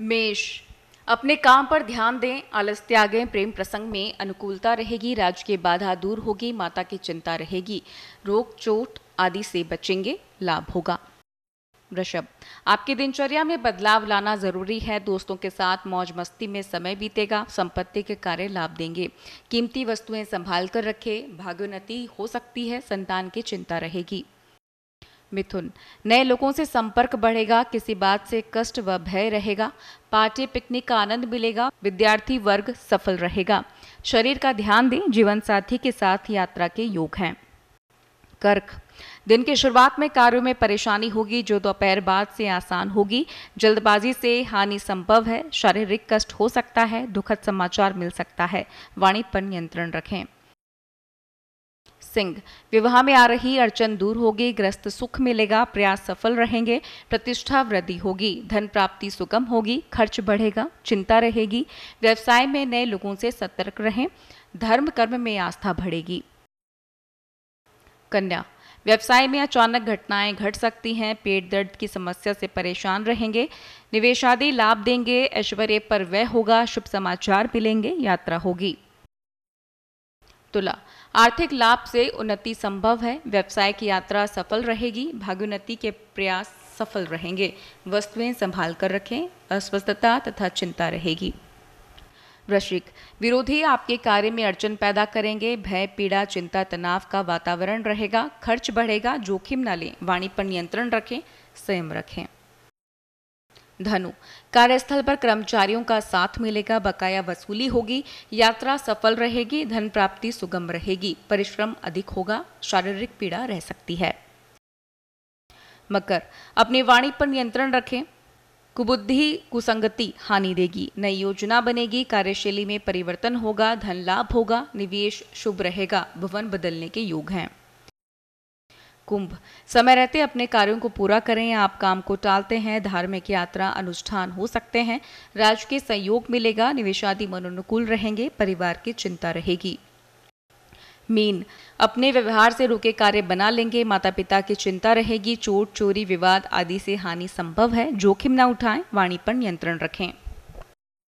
मेष अपने काम पर ध्यान दें आलस त्यागें प्रेम प्रसंग में अनुकूलता रहेगी राज्य के बाधा दूर होगी माता की चिंता रहेगी रोग चोट आदि से बचेंगे लाभ होगा वृषभ आपकी दिनचर्या में बदलाव लाना जरूरी है दोस्तों के साथ मौज मस्ती में समय बीतेगा संपत्ति के कार्य लाभ देंगे कीमती वस्तुएं संभाल कर रखें भाग्योन्नति हो सकती है संतान की चिंता रहेगी मिथुन नए लोगों से संपर्क बढ़ेगा किसी बात से कष्ट व भय रहेगा पार्टी पिकनिक का आनंद मिलेगा विद्यार्थी वर्ग सफल रहेगा शरीर का ध्यान दें जीवन साथी के साथ यात्रा के योग हैं कर्क दिन की शुरुआत में कार्यों में परेशानी होगी जो दोपहर बाद से आसान होगी जल्दबाजी से हानि संभव है शारीरिक कष्ट हो सकता है दुखद समाचार मिल सकता है वाणी पर नियंत्रण रखें सिंह विवाह में आ रही अड़चन दूर होगी ग्रस्त सुख मिलेगा प्रयास सफल रहेंगे प्रतिष्ठा वृद्धि होगी धन प्राप्ति सुगम होगी खर्च बढ़ेगा चिंता रहेगी व्यवसाय में नए लोगों से सतर्क रहें धर्म कर्म में आस्था बढ़ेगी कन्या व्यवसाय में अचानक घटनाएं घट सकती हैं पेट दर्द की समस्या से परेशान रहेंगे निवेशादि लाभ देंगे ऐश्वर्य पर व्यय होगा शुभ समाचार मिलेंगे यात्रा होगी तुला आर्थिक लाभ से उन्नति संभव है व्यवसाय की यात्रा सफल रहेगी भाग्योन्नति के प्रयास सफल रहेंगे वस्तुएं संभाल कर रखें अस्वस्थता तथा चिंता रहेगी वृश्चिक विरोधी आपके कार्य में अड़चन पैदा करेंगे भय पीड़ा चिंता तनाव का वातावरण रहेगा खर्च बढ़ेगा जोखिम न लें वाणी पर नियंत्रण रखें संयम रखें धनु कार्यस्थल पर कर्मचारियों का साथ मिलेगा बकाया वसूली होगी यात्रा सफल रहेगी धन प्राप्ति सुगम रहेगी परिश्रम अधिक होगा शारीरिक पीड़ा रह सकती है मकर अपनी वाणी पर नियंत्रण रखें कुबुद्धि कुसंगति हानि देगी नई योजना बनेगी कार्यशैली में परिवर्तन होगा धन लाभ होगा निवेश शुभ रहेगा भवन बदलने के योग हैं कुंभ समय रहते अपने कार्यों को पूरा करें आप काम को टालते हैं धार्मिक यात्रा अनुष्ठान हो सकते हैं राजकीय सहयोग मिलेगा निवेश आदि मनोनुकूल रहेंगे परिवार की चिंता रहेगी मीन अपने व्यवहार से रुके कार्य बना लेंगे माता पिता की चिंता रहेगी चोट चोरी विवाद आदि से हानि संभव है जोखिम न उठाएं वाणी पर नियंत्रण रखें